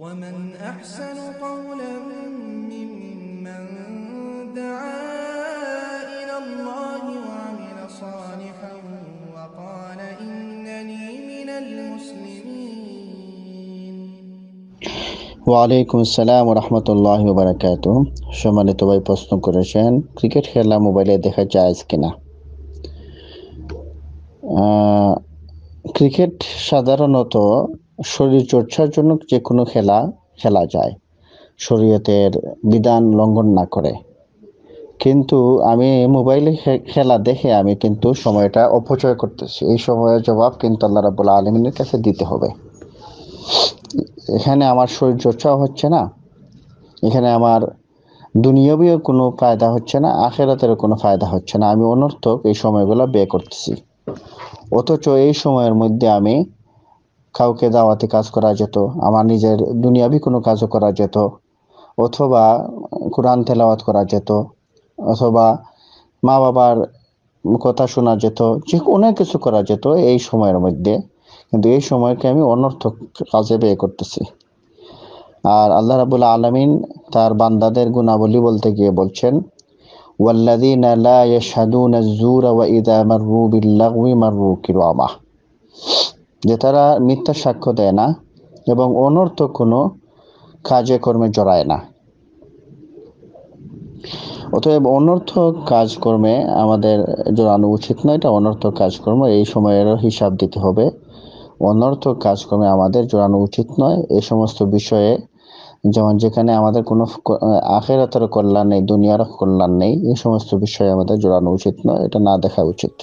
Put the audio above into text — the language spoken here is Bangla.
ومن أحسن قولا ممن دعا إلى الله وعمل صالحا وقال إنني من المسلمين وعليكم السلام ورحمة الله وبركاته شمال توبائي پسنو کرشن کرکت خیرلا موبائلے دیکھا جائز کنا کرکٹ সাধারণত শরীর চর্চার জন্য যে কোনো খেলা খেলা যায় শরীয়তের বিধান লঙ্ঘন না করে কিন্তু আমি মোবাইলে খেলা দেখে আমি কিন্তু সময়টা অপচয় করতেছি এই সময়ের জবাব কিন্তু আল্লাহ রাবুল্লা আলমিনের কাছে দিতে হবে এখানে আমার শরীর চর্চাও হচ্ছে না এখানে আমার দুনিয়াবীয় কোনো ফায়দা হচ্ছে না আখেরাতেরও কোনো ফায়দা হচ্ছে না আমি অনর্থক এই সময়গুলো ব্যয় করতেছি অথচ এই সময়ের মধ্যে আমি কাউকে দাওয়াতে কাজ করা যেত আমার নিজের দুনিয়াবি কোনো কাজও করা যেত অথবা কোরআন তেলাওয়াত করা যেত অথবা মা বাবার কথা শোনা যেত যে অনেক কিছু করা যেত এই সময়ের মধ্যে কিন্তু এই সময়কে আমি অনর্থক কাজে ব্যয় করতেছি আর আল্লাহ রাবুল আলমিন তার বান্দাদের গুণাবলী বলতে গিয়ে বলছেন والذين لا يشهدون الزور وإذا مروا باللغو مروا কিরামা যে তারা মিথ্যা সাক্ষ্য দেয় না এবং অনর্থ কোনো কাজে কর্মে জড়ায় না অতএব অনর্থ কাজকর্মে আমাদের জড়ানো উচিত নয় এটা অনর্থ কাজকর্ম এই সময়েরও হিসাব দিতে হবে অনর্থ কাজকর্মে আমাদের জড়ানো উচিত নয় এই সমস্ত বিষয়ে যেমন যেখানে আমাদের কোনো আখেরাতের কল্যাণ নেই দুনিয়ার কল্যাণ নেই এই সমস্ত বিষয়ে আমাদের জড়ানো উচিত নয় এটা না দেখা উচিত